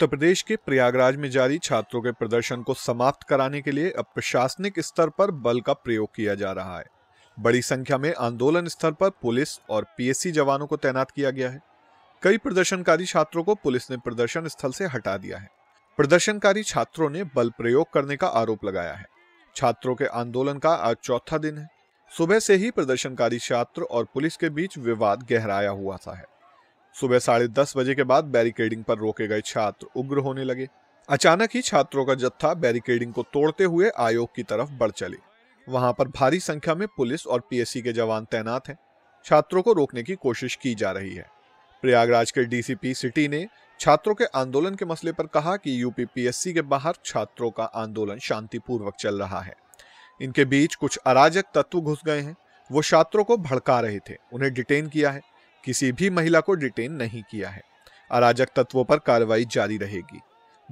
उत्तर प्रदेश के प्रयागराज में जारी छात्रों के प्रदर्शन को समाप्त कराने के लिए अब प्रशासनिक स्तर पर बल का प्रयोग किया जा रहा है बड़ी संख्या में आंदोलन स्थल पर पुलिस और पीएससी जवानों को तैनात किया गया है कई प्रदर्शनकारी छात्रों को पुलिस ने प्रदर्शन स्थल से हटा दिया है प्रदर्शनकारी छात्रों ने बल प्रयोग करने का आरोप लगाया है छात्रों के आंदोलन का आज चौथा दिन है सुबह से ही प्रदर्शनकारी छात्र और पुलिस के बीच विवाद गहराया हुआ था है सुबह साढ़े दस बजे के बाद बैरिकेडिंग पर रोके गए छात्र उग्र होने लगे अचानक ही छात्रों का जत्था बैरिकेडिंग को तोड़ते हुए आयोग की तरफ बढ़ चले वहां पर भारी संख्या में पुलिस और पीएससी के जवान तैनात हैं छात्रों को रोकने की कोशिश की जा रही है प्रयागराज के डीसीपी सिटी ने छात्रों के आंदोलन के मसले पर कहा कि यूपीपीएससी के बाहर छात्रों का आंदोलन शांतिपूर्वक चल रहा है इनके बीच कुछ अराजक तत्व घुस गए हैं वो छात्रों को भड़का रहे थे उन्हें डिटेन किया है किसी भी महिला को डिटेन नहीं किया है अराजक तत्वों पर कार्रवाई जारी रहेगी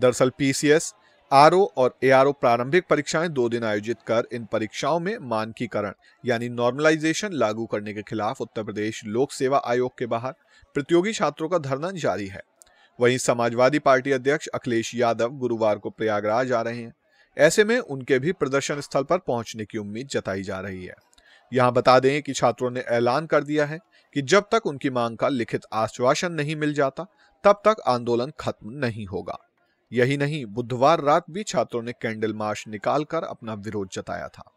दरअसल पीसीएस आरओ और एआरओ प्रारंभिक परीक्षाएं दो दिन आयोजित कर इन परीक्षाओं में मानकीकरण यानी नॉर्मलाइजेशन लागू करने के खिलाफ उत्तर प्रदेश लोक सेवा आयोग के बाहर प्रतियोगी छात्रों का धरना जारी है वहीं समाजवादी पार्टी अध्यक्ष अखिलेश यादव गुरुवार को प्रयागराज आ रहे हैं ऐसे में उनके भी प्रदर्शन स्थल पर पहुंचने की उम्मीद जताई जा रही है यहां बता दें कि छात्रों ने ऐलान कर दिया है कि जब तक उनकी मांग का लिखित आश्वासन नहीं मिल जाता तब तक आंदोलन खत्म नहीं होगा यही नहीं बुधवार रात भी छात्रों ने कैंडल मार्च निकालकर अपना विरोध जताया था